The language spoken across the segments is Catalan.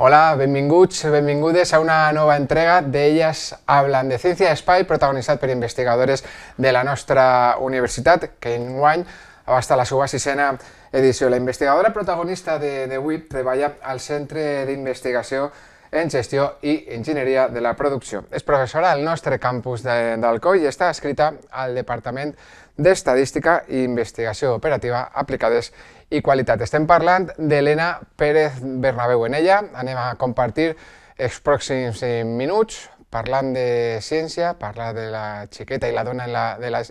Hola, benvinguts, benvingudes a una nova entrega d'Elles Hablan de Ciència Espai, protagonitzat per investigadores de la nostra universitat, que enguany abasta la seva sisena edició. La investigadora protagonista d'avui treballa al Centre d'Investigació de en Gestió i Enginyeria de la Producció. És professora al nostre campus d'Alcoi i està escrita al Departament d'Estadística i Investigació Operativa Aplicades i Qualitat. Estem parlant d'Helena Pérez Bernabéu. En ella anem a compartir els pròxims eh, minuts parlant de ciència, parlar de la xiqueta i la dona en la, de la,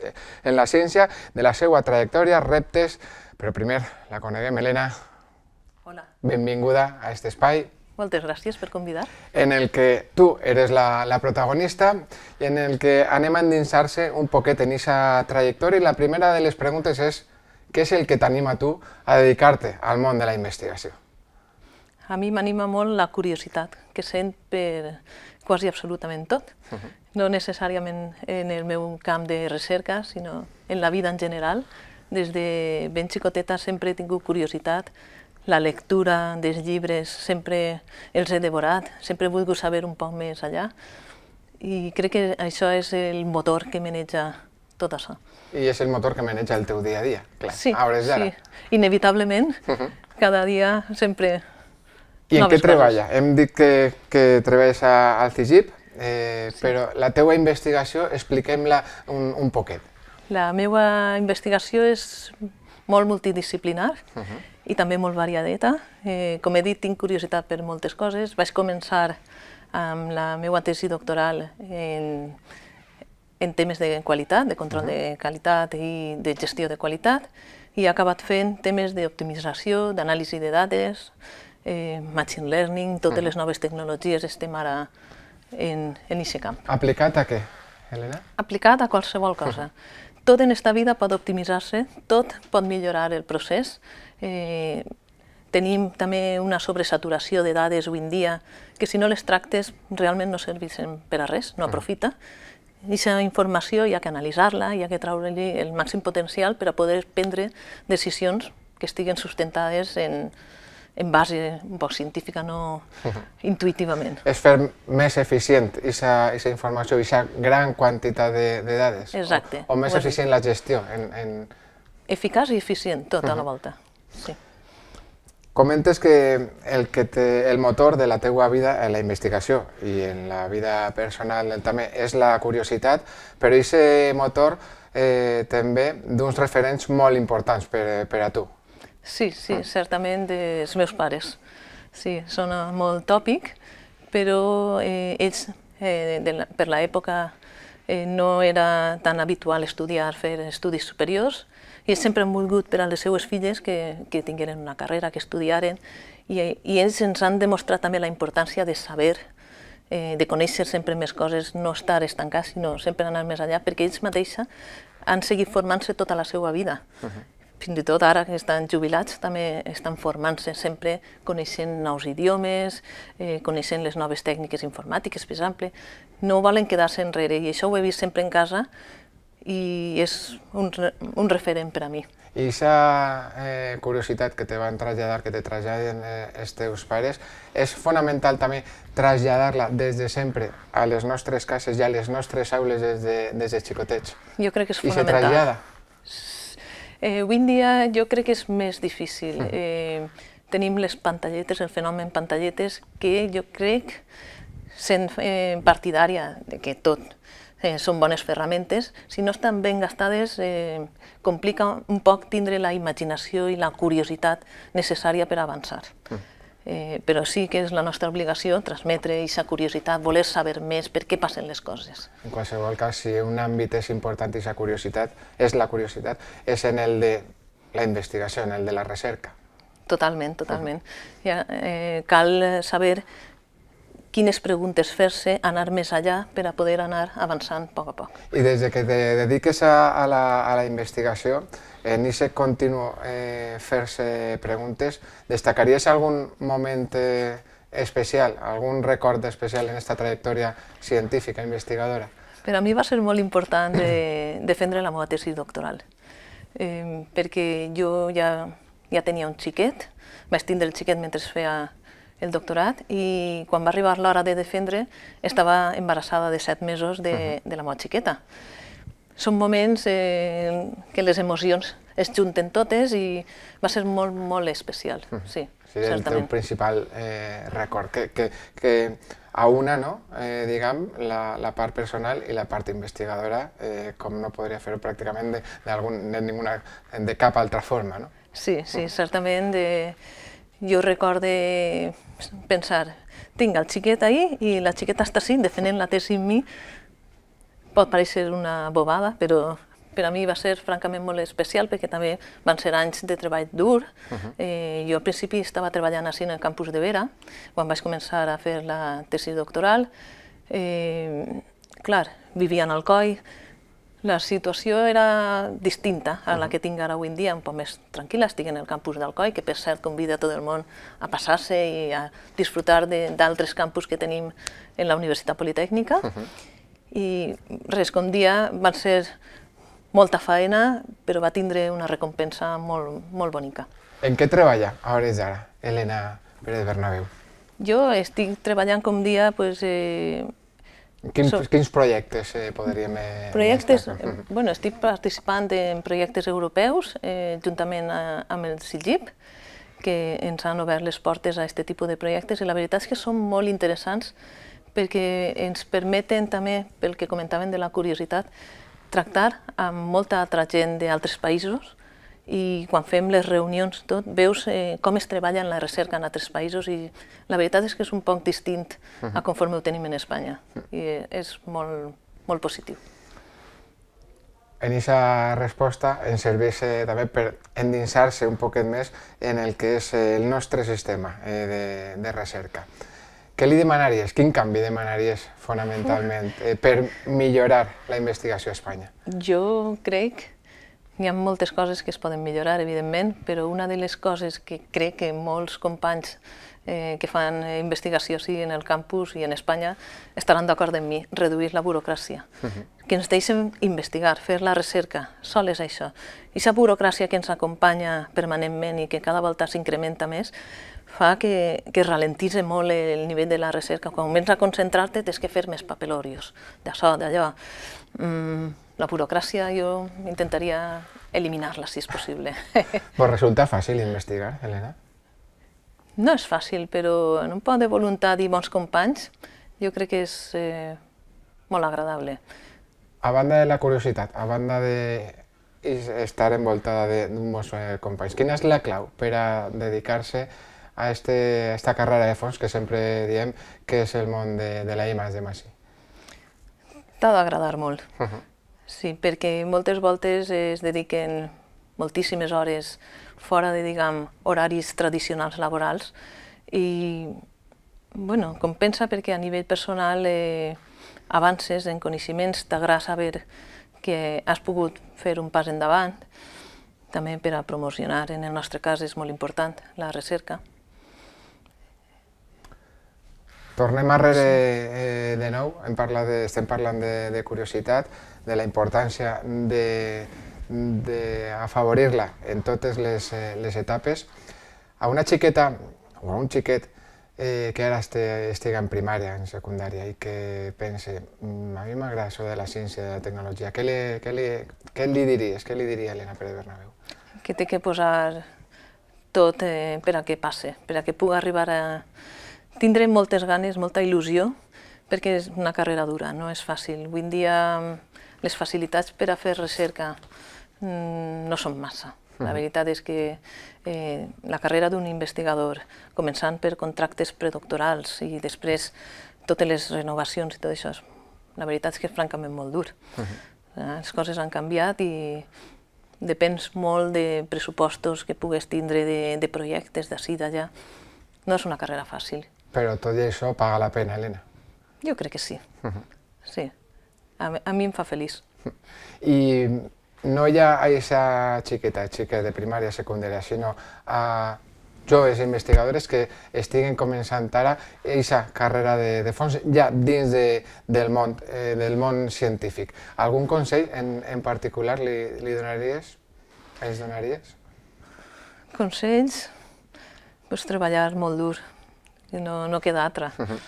en la ciència, de la seva trajectòria, reptes, però primer la coneguem. Helena, Hola. benvinguda a aquest espai. Moltes gràcies per convidar. En el que tu eres la, la protagonista i en el que anem a endinsar-se un poquet en aquesta trajectòria. la primera de les preguntes és què és el que t'anima tu a dedicar-te al món de la investigació? A mi m'anima molt la curiositat que sent per quasi absolutament tot. Uh mhm. -huh. No necessàriament en el meu camp de recerca, sinó en la vida en general. Des de ben xicoteta sempre he tingut curiositat la lectura dels llibres sempre els he devorat, sempre he volgut saber un poc més allà i crec que això és el motor que maneja tot això. I és el motor que maneja el teu dia a dia, clar, sí, a hores d'ara. Sí, inevitablement, uh mhm. -huh. cada dia sempre I en què treballa? Coses. Hem dit que, que treballes a, al CIGIP, eh, sí. però la teua investigació expliquem-la un, un poquet. La meva investigació és molt multidisciplinar uh mhm. -huh i també molt variadeta. Eh, com he dit, tinc curiositat per moltes coses. Vaig començar amb la meva tesi doctoral en, en temes de qualitat, de control uh -huh. de qualitat i de gestió de qualitat, i he acabat fent temes d'optimització, d'anàlisi de dades, eh, machine learning, totes uh -huh. les noves tecnologies estem ara en aquest camp. Aplicat a què, Helena? Aplicat a qualsevol cosa. Uh -huh. Tot en esta vida pot optimitzar-se, tot pot millorar el procés, Eh, tenim també una sobresaturació de dades avui en dia, que si no les tractes realment no serveixen per a res, no mm. aprofita. aquesta informació hi ha que analitzar-la, hi ha que treure-li el màxim potencial per a poder prendre decisions que estiguen sustentades en, en base poc científica, no mm-hmm. intuïtivament. És fer més eficient aquesta informació, aquesta gran quantitat de, de dades. Exacte. O, o més eficient la gestió. En, en... Eficaç i eficient, tota uh -huh. la mm-hmm. volta. Sí. Comentes que, el, que te, el motor de la teua vida en la investigació i en la vida personal també és la curiositat, però aquest motor eh, també d'uns referents molt importants per, per a tu. Sí, sí, mm. certament dels meus pares. Sí, sona molt tòpic, però eh, ells, eh, de la, per l'època eh, no era tan habitual estudiar, fer estudis superiors, i sempre hem volgut per a les seues filles que, que tingueren una carrera, que estudiaren, i, i ells ens han demostrat també la importància de saber, eh, de conèixer sempre més coses, no estar estancats, sinó sempre anar més allà, perquè ells mateixa han seguit formant-se tota la seva vida. Uh -huh fins i tot ara que estan jubilats també estan formant-se sempre coneixent nous idiomes, eh, coneixent les noves tècniques informàtiques, per exemple. No volen quedar-se enrere i això ho he vist sempre en casa i és un, un referent per a mi. I aquesta eh, curiositat que te van traslladar, que te traslladen eh, els teus pares, és fonamental també traslladar-la des de sempre a les nostres cases i a les nostres aules des de, des de xicotets. Jo crec que és fonamental. I se trasllada. Eh, avui en dia jo crec que és més difícil. Eh, tenim les pantalletes, el fenomen pantalletes, que jo crec, sent eh, partidària de que tot eh, són bones ferramentes, si no estan ben gastades eh, complica un poc tindre la imaginació i la curiositat necessària per avançar. Mm eh, però sí que és la nostra obligació transmetre aquesta curiositat, voler saber més per què passen les coses. En qualsevol cas, si un àmbit és important i la curiositat, és la curiositat, és en el de la investigació, en el de la recerca. Totalment, totalment. ja, eh, cal saber quines preguntes fer-se, anar més allà per a poder anar avançant a poc a poc. I des que te dediques a, a, la, a la investigació, en ese continuo eh, hacerse preguntas, ¿destacarías algún momento eh, especial, algún récord especial en esta trayectoria científica, investigadora? Pero a mí va ser muy importante de defender la nueva tesis doctoral, eh, porque yo ya, ya tenía un xiquet, vaig tindre el chiquet mientras fea el doctorat i quan va arribar l'hora de defendre estava embarassada de set mesos de, de la meva xiqueta són moments eh, que les emocions es junten totes i va ser molt, molt especial, sí, sí És el teu principal eh, record, que, que, que a una, no? eh, diguem, la, la part personal i la part investigadora, eh, com no podria fer-ho pràcticament de, de, algun, de, ninguna, de cap altra forma. No? Sí, sí, certament. De, jo recorde pensar, tinc el xiquet ahir i la xiqueta està així defendent la tesi amb mi, pot parecer una bobada, però per a mi va ser francament molt especial perquè també van ser anys de treball dur. Uh mhm. -huh. eh, jo al principi estava treballant així en el campus de Vera, quan vaig començar a fer la tesi doctoral. Eh, clar, vivia en Alcoi, la situació era distinta a la mhm. que tinc ara avui en dia, un poc més tranquil·la, estic en el campus d'Alcoi, que per cert convida tot el món a passar-se i a disfrutar d'altres campus que tenim en la Universitat Politècnica. Uh mhm. -huh i res, com dia va ser molta feina, però va tindre una recompensa molt, molt bonica. En què treballa a hores d'ara, Helena Pérez Bernabéu? Jo estic treballant com dia, pues, eh, Quins, so, quins projectes eh, podríem... Eh, projectes, destacar? Eh, bueno, estic participant en projectes europeus eh, juntament a, amb el CIGIP, que ens han obert les portes a aquest tipus de projectes i la veritat és que són molt interessants perquè ens permeten també, pel que comentaven de la curiositat, tractar amb molta altra gent d'altres països i quan fem les reunions tot, veus eh, com es treballa en la recerca en altres països i la veritat és que és un poc distint a conforme ho tenim en Espanya i és molt, molt positiu. En aquesta resposta ens serveix eh, també per endinsar-se un poquet més en el que és eh, el nostre sistema eh, de, de recerca. Què li demanaries? Quin canvi demanaries fonamentalment eh, per millorar la investigació a Espanya? Jo crec hi ha moltes coses que es poden millorar, evidentment, però una de les coses que crec que molts companys eh, que fan investigació sí, en el campus i en Espanya estaran d'acord amb mi, reduir la burocràcia. Uh -huh. Que ens deixen investigar, fer la recerca, sol és això. I aquesta burocràcia que ens acompanya permanentment i que cada volta s'incrementa més, fa que, que ralentitza molt el nivell de la recerca. Quan comença a concentrar-te, tens que fer més papelòrios, d'això, d'allò. Mm, la burocràcia jo intentaria eliminar-la, si és possible. Pues resulta fàcil investigar, Helena? No és fàcil, però en un poc de voluntat i bons companys jo crec que és eh, molt agradable. A banda de la curiositat, a banda de estar envoltada d'un bons eh, companys, quina és la clau per a dedicar-se a, este, a esta carrera de fons que sempre diem que és el món de, de la IMAX de Masí? T'ha d'agradar molt, uh -huh. sí, perquè moltes voltes es dediquen moltíssimes hores fora de, diguem, horaris tradicionals laborals i, bueno, compensa perquè a nivell personal eh, avances en coneixements, t'agrada saber que has pogut fer un pas endavant, també per a promocionar, en el nostre cas és molt important, la recerca. Tornem arrere eh, de nou, hem parlat de, estem parlant de, de curiositat, de la importància d'afavorir-la en totes les, eh, les etapes. A una xiqueta o a un xiquet eh, que ara este, estiga en primària, en secundària, i que pense mm, a mi m'agrada això de la ciència i de la tecnologia, què li, què li, què li diries, què li diria Elena Pérez Bernabéu? Que té que posar tot eh, per a que passe, per a que pugui arribar a, tindré moltes ganes, molta il·lusió, perquè és una carrera dura, no és fàcil. Avui en dia mm, les facilitats per a fer recerca mm, no són massa. La veritat és que eh, la carrera d'un investigador, començant per contractes predoctorals i després totes les renovacions i tot això, la veritat és que és francament molt dur. Uh eh, -huh. Les coses han canviat i depens molt de pressupostos que pugues tindre de, de projectes d'ací d'allà. No és una carrera fàcil però tot i això paga la pena, Helena. Jo crec que sí. Uh mhm. -huh. Sí. A mi, a mi em fa feliç. I no ja ha aquesta xiqueta, xiqueta de primària, secundària, sinó a ah, joves investigadores que estiguen començant ara aquesta carrera de, de fons ja dins de, del, món, eh, del món científic. Algun consell en, en particular li, li donaries? Els donaries? Consells? Pues treballar molt dur, no, no queda altra. Uh -huh.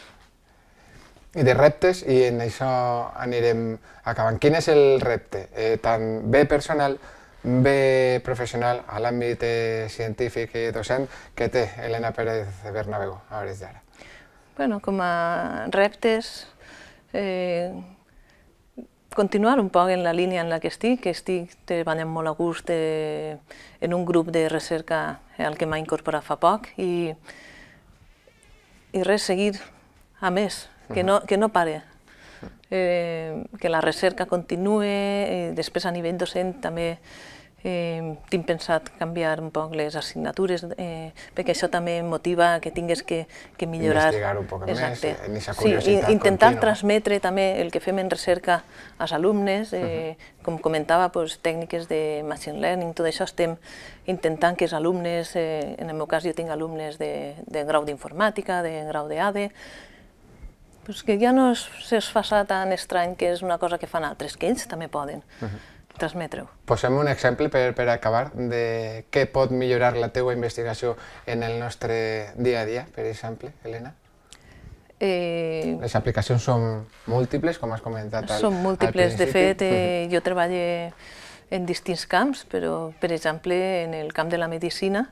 I de reptes, i en això anirem acabant. Quin és el repte? Eh, tant bé personal, bé professional, a l'àmbit eh, científic i docent, que té Elena Pérez Bernabéu a hores d'ara? Bueno, com a reptes, eh, continuar un poc en la línia en la que estic, que estic treballant molt a gust de, eh, en un grup de recerca al eh, que m'ha incorporat fa poc i i res, seguir a més, que no, que no pare. Eh, que la recerca continue, eh, després a nivell docent també Eh, tinc pensat canviar un poc les assignatures, eh, perquè això també motiva que tingues que, que millorar. Investigar un poc Exacte. més, eh, en sí, Intentar contínua. transmetre també el que fem en recerca als alumnes, eh, uh -huh. com comentava, pues, tècniques de machine learning, tot això estem intentant que els alumnes, eh, en el meu cas jo tinc alumnes de, de grau d'informàtica, de grau d'ADE, pues que ja no es, es fa tan estrany que és una cosa que fan altres, que ells també poden. Uh -huh transmetre-ho. Posem un exemple per, per acabar de què pot millorar la teua investigació en el nostre dia a dia, per exemple, Helena. Eh... Les aplicacions són múltiples, com has comentat al, Són múltiples, al de fet, eh, jo treballo en distints camps, però, per exemple, en el camp de la medicina,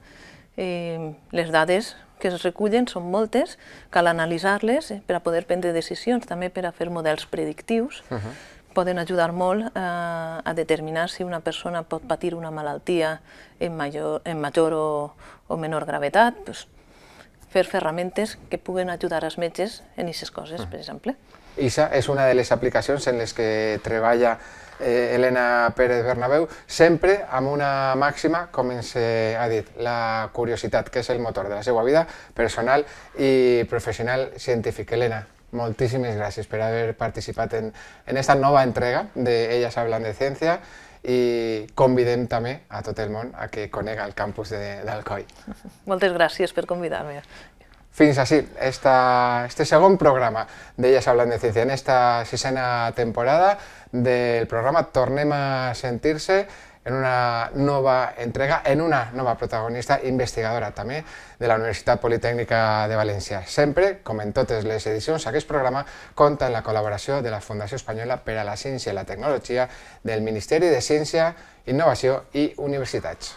eh, les dades que es recullen són moltes, cal analitzar-les eh, per a poder prendre decisions, també per a fer models predictius, uh -huh poden ajudar molt eh, a determinar si una persona pot patir una malaltia en major, en major o, o menor gravetat, pues, doncs, fer ferramentes que puguen ajudar els metges en aquestes coses, per exemple. Mm. ISA és una de les aplicacions en les que treballa eh, Elena Pérez Bernabeu, sempre amb una màxima, com ens eh, ha dit, la curiositat, que és el motor de la seva vida personal i professional científic. Elena, Muchísimas gracias por haber participado en, esta nueva entrega de Ellas hablan de ciencia y convidéntame a todo el mundo a que conega el campus de Alcoy. Muchas gracias por convidarme. Fins así, esta, este segundo programa de Ellas hablan de ciencia en esta sisena temporada del programa Tornem a sentirse en una nova entrega, en una nova protagonista investigadora també de la Universitat Politècnica de València. Sempre, com en totes les edicions, aquest programa compta amb la col·laboració de la Fundació Espanyola per a la Ciència i la Tecnologia del Ministeri de Ciència, Innovació i Universitats.